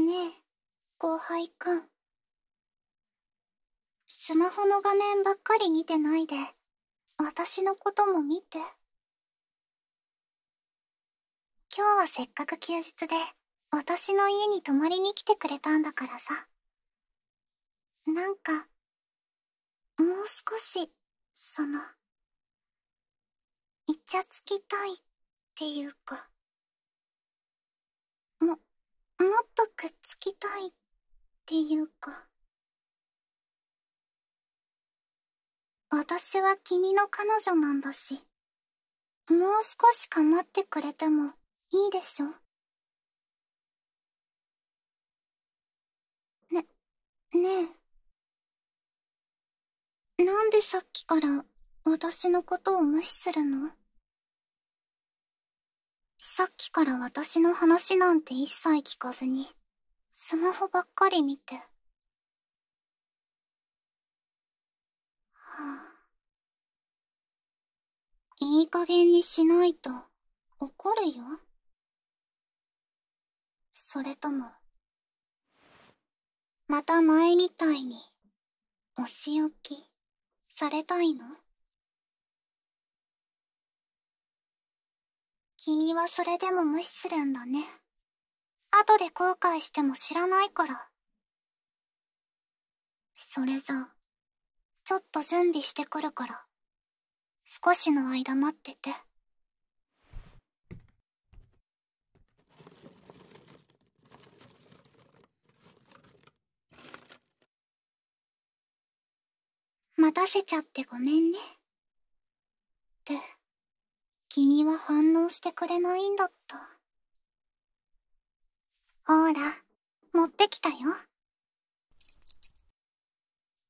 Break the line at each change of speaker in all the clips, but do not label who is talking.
ねえ後輩くんスマホの画面ばっかり見てないで私のことも見て今日はせっかく休日で私の家に泊まりに来てくれたんだからさなんかもう少しそのっちゃつきたいっていうかもっとくっつきたいっていうか私は君の彼女なんだしもう少し構ってくれてもいいでしょねねえなんでさっきから私のことを無視するのさっきから私の話なんて一切聞かずにスマホばっかり見てはあいい加減にしないと怒るよそれともまた前みたいにお仕置きされたいの君はそれでも無視するんだね後で後悔しても知らないからそれじゃちょっと準備してくるから少しの間待ってて。待たせちゃってごめんね。って君は反応してくれないんだったほら持ってきたよ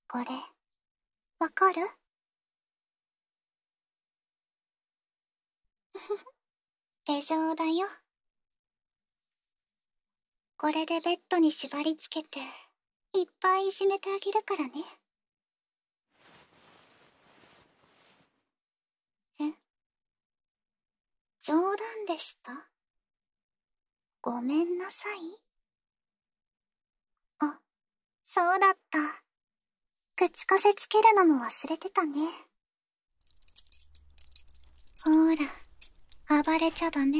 これわかる 手錠だよこれでベッドに縛りつけていっぱいいじめてあげるからね冗談でしたごめんなさいあそうだった口癖つけるのも忘れてたねほーら暴れちゃダメ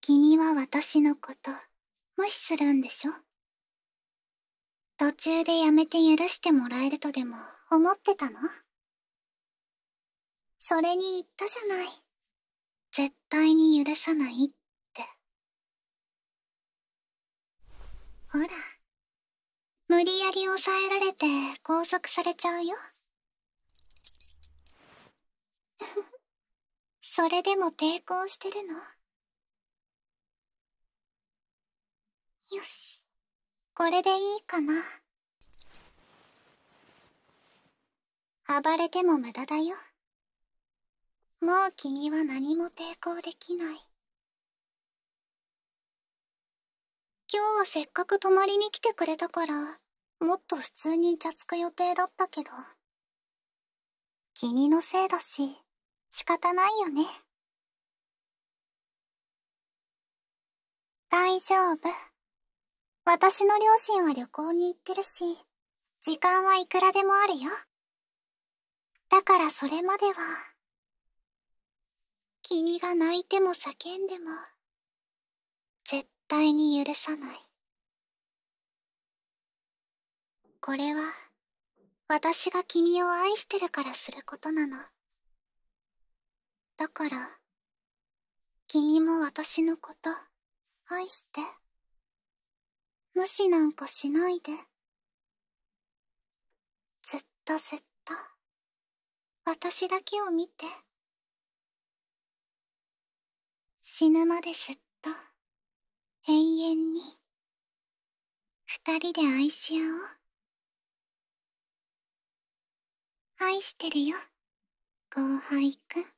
君は私のこと無視するんでしょ途中でやめて許してもらえるとでも思ってたのそれに言ったじゃない絶対に許さないってほら無理やり抑えられて拘束されちゃうよ それでも抵抗してるのよしこれでいいかな暴れても無駄だよもう君は何も抵抗できない今日はせっかく泊まりに来てくれたからもっと普通にイチャつく予定だったけど君のせいだし仕方ないよね大丈夫私の両親は旅行に行ってるし時間はいくらでもあるよだからそれまでは。君が泣いても叫んでも絶対に許さないこれは私が君を愛してるからすることなのだから君も私のこと愛して無視なんかしないでずっとずっと私だけを見て死ぬまでずっと永遠に二人で愛し合おう愛してるよ後輩くん